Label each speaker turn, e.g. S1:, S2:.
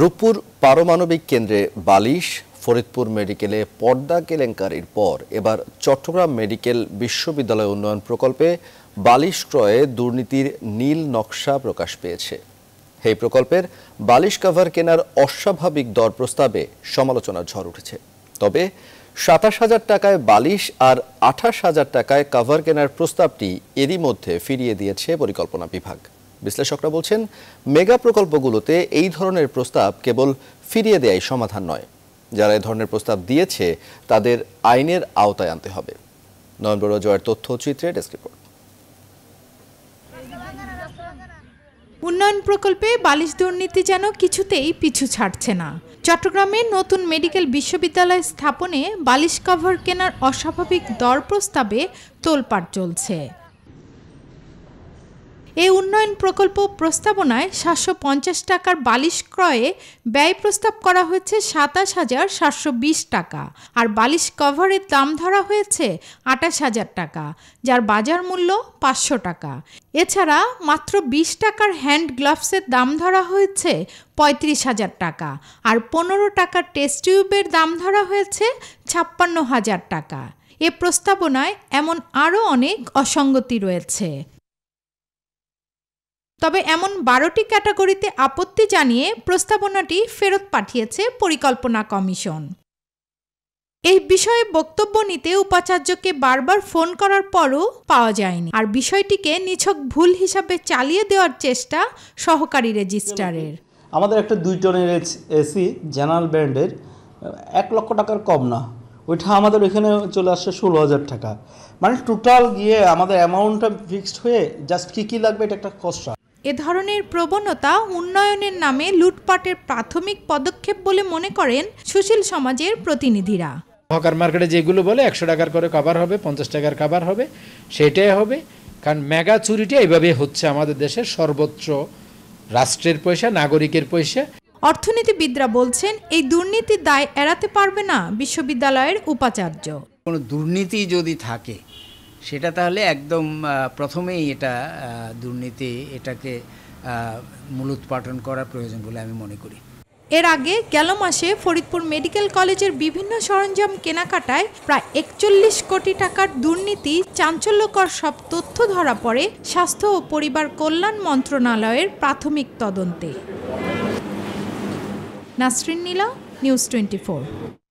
S1: রূপপুর পারমাণবিক কেন্দ্রে বালিশ ফরিদপুর মেডিকেলে পর্দা কেলেঙ্কারির পর এবার চট্টগ্রাম মেডিকেল বিশ্ববিদ্যালয় উন্নয়ন প্রকল্পে বালিশ ক্রয়ে দুর্নীতির নীল নকশা প্রকাশ পেয়েছে এই প্রকল্পের বালিশ কাভার কেনার অস্বাভাবিক দর প্রস্তাবে সমালোচনার ঝড় উঠেছে তবে সাতাশ হাজার টাকায় বালিশ আর আঠাশ হাজার টাকায় কাভার কেনার প্রস্তাবটি এরই মধ্যে ফিরিয়ে দিয়েছে পরিকল্পনা বিভাগ বিশ্লেষকরা বলছেন মেগা প্রকল্পগুলোতে এই ধরনের প্রস্তাব কেবল ফিরিয়ে দেয়াই সমাধান নয় যারা এ ধরনের প্রস্তাব দিয়েছে তাদের আইনের আওতায় আনতে হবে নভেম্বর জয়ের তথ্যচিত্রে ডেস্ক রিপোর্ট
S2: উন্নয়ন প্রকল্পে বালিশ দুর্নীতি যেন কিছুতেই পিছু ছাড়ছে না চট্টগ্রামে নতুন মেডিকেল বিশ্ববিদ্যালয় স্থাপনে বালিশ কভার কেনার অস্বাভাবিক দর প্রস্তাবে তোলপাট চলছে এ উন্নয়ন প্রকল্প প্রস্তাবনায় সাতশো পঞ্চাশ টাকার বালিশ ক্রয়ে ব্যয় প্রস্তাব করা হয়েছে সাতাশ হাজার সাতশো বিশ টাকা আর বালিশ কভারের দাম ধরা হয়েছে আটাশ হাজার টাকা যার বাজার মূল্য পাঁচশো টাকা এছাড়া মাত্র বিশ টাকার হ্যান্ড গ্লাভসের দাম ধরা হয়েছে পঁয়ত্রিশ হাজার টাকা আর পনেরো টাকার টেস্ট টিউবের দাম ধরা হয়েছে ছাপ্পান্ন হাজার টাকা এ প্রস্তাবনায় এমন আরও অনেক অসঙ্গতি রয়েছে তবে এমন বারোটি ক্যাটাগরিতে আপত্তি জানিয়ে প্রস্তাবনাটি ফেরত পাঠিয়েছে পরিকল্পনা কমিশন এই বিষয়ে বক্তব্য নিতে উপাচার্যকে বারবার ফোন করার পরও পাওয়া যায়নি আর বিষয়টিকে নিছক ভুল হিসাবে চালিয়ে দেওয়ার চেষ্টা সহকারী রেজিস্ট্রারের
S1: আমাদের একটা দুই টনের এসি জেনারেল ব্র্যান্ডের এক লক্ষ টাকার কম না ওইটা আমাদের এখানে চলে আসছে ষোলো হাজার টাকা মানে টোটাল গিয়ে আমাদের অ্যামাউন্টটা ফিক্সড হয়ে জাস্ট কী কী লাগবে এটা একটা খসড়া
S2: এ ধরনের প্রবণতা উন্নয়নের নামে লুটপাটের প্রাথমিক পদক্ষেপ বলে মনে করেন সুশীল সমাজের প্রতিনিধিরা
S1: হকার মার্কেটে যেগুলো বলে একশো টাকার করে কাবার হবে পঞ্চাশ টাকার কাবার হবে সেটাই হবে কারণ মেগা চুরিটা এইভাবে হচ্ছে আমাদের দেশে সর্বোচ্চ রাষ্ট্রের পয়সা নাগরিকের পয়সা
S2: অর্থনীতিবিদরা বলছেন এই দুর্নীতির দায় এড়াতে পারবে না বিশ্ববিদ্যালয়ের উপাচার্য
S1: কোনো দুর্নীতি যদি থাকে সেটা তাহলে একদম প্রথমেই এটা দুর্নীতি এটাকে মূলোৎপাটন করা প্রয়োজন বলে আমি মনে করি
S2: এর আগে গেল মাসে ফরিদপুর মেডিকেল কলেজের বিভিন্ন সরঞ্জাম কেনাকাটায় প্রায় একচল্লিশ কোটি টাকার দুর্নীতি চাঞ্চল্যকর সব তথ্য ধরা পড়ে স্বাস্থ্য ও পরিবার কল্যাণ মন্ত্রণালয়ের প্রাথমিক তদন্তে নাসরিন নীলা নিউজ টোয়েন্টি